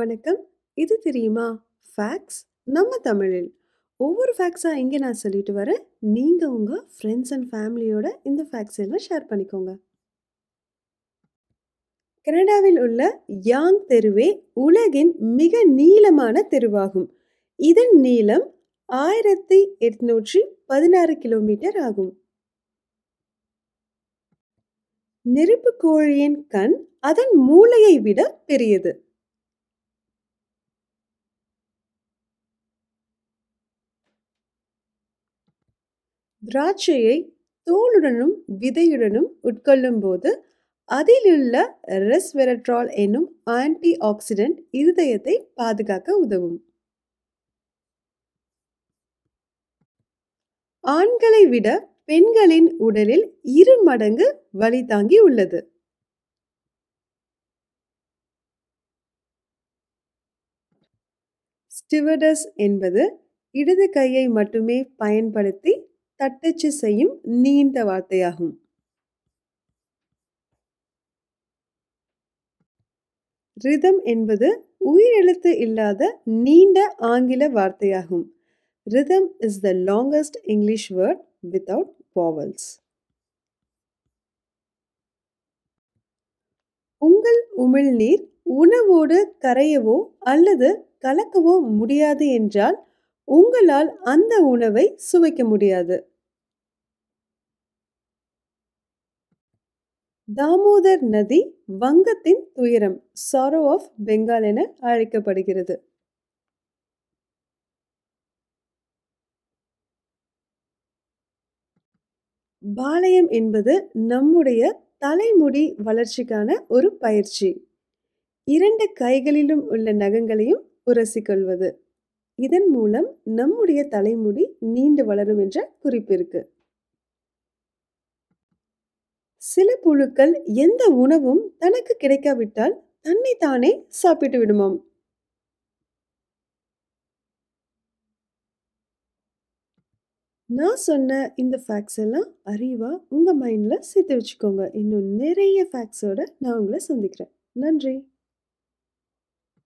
வணக்கம் இது தெரியுமா ஃபேக்ஸ் நம்ம தமிழில் ஒவ்வொரு ஃபேக்ஸாக இங்கே நான் சொல்லிட்டு வரேன் நீங்கள் உங்கள் ஃப்ரெண்ட்ஸ் அண்ட் ஃபேமிலியோட இந்த ஃபேக்ஸ் எல்லாம் ஷேர் பண்ணிக்கோங்க கனடாவில் உள்ள யாங் தெருவே உலகின் மிக நீளமான தெருவாகும் இதன் நீளம் ஆயிரத்தி எட்நூற்றி பதினாறு கிலோமீட்டர் ஆகும் நெருப்பு கோழியின் கண் அதன் மூளையை விட பெரியது திராட்சையை தோலுடனும் விதையுடனும் உட்கொள்ளும் போது அதிலுள்ள ரெஸ்வெரட்ரால் என்னும் ஆன்டி ஆக்சிடென்ட் இருதயத்தை பாதுகாக்க உதவும் ஆண்களை விட பெண்களின் உடலில் இரு மடங்கு வலி தாங்கி உள்ளது ஸ்டிவடஸ் என்பது இடது கையை மட்டுமே பயன்படுத்தி தட்டச்சு செய்யும் நீண்ட வார்த்தையாகும் ரிதம் என்பது உயிரெழுத்து இல்லாத நீண்ட ஆங்கில வார்த்தையாகும் rhythm is the longest English word without vowels உங்கள் உமிழ்நீர் உணவோடு கரையவோ அல்லது கலக்கவோ முடியாது என்றால் உங்களால் அந்த உணவை சுவைக்க முடியாது தாமோதர் நதி வங்கத்தின் துயரம் சாரோ ஆஃப் பெங்கால் என அழைக்கப்படுகிறது பாளையம் என்பது நம்முடைய தலைமுடி வளர்ச்சிக்கான ஒரு பயிற்சி இரண்டு கைகளிலும் உள்ள நகங்களையும் உரசிக்கொள்வது இதன் மூலம் நம்முடைய தலைமுடி நீண்டு வளரும் என்ற குறிப்பு இருக்கு சில புழுக்கள் எந்த உணவும் தனக்கு கிடைக்காவிட்டால் தன்னை தானே சாப்பிட்டு விடுமாம் நான் சொன்ன இந்த ஃபேக்ட்ஸ் எல்லாம் அறிவா உங்கள் மைண்டில் சேர்த்து வச்சுக்கோங்க இன்னும் நிறைய ஃபேக்ட்ஸோட நான் உங்களை சந்திக்கிறேன் நன்றி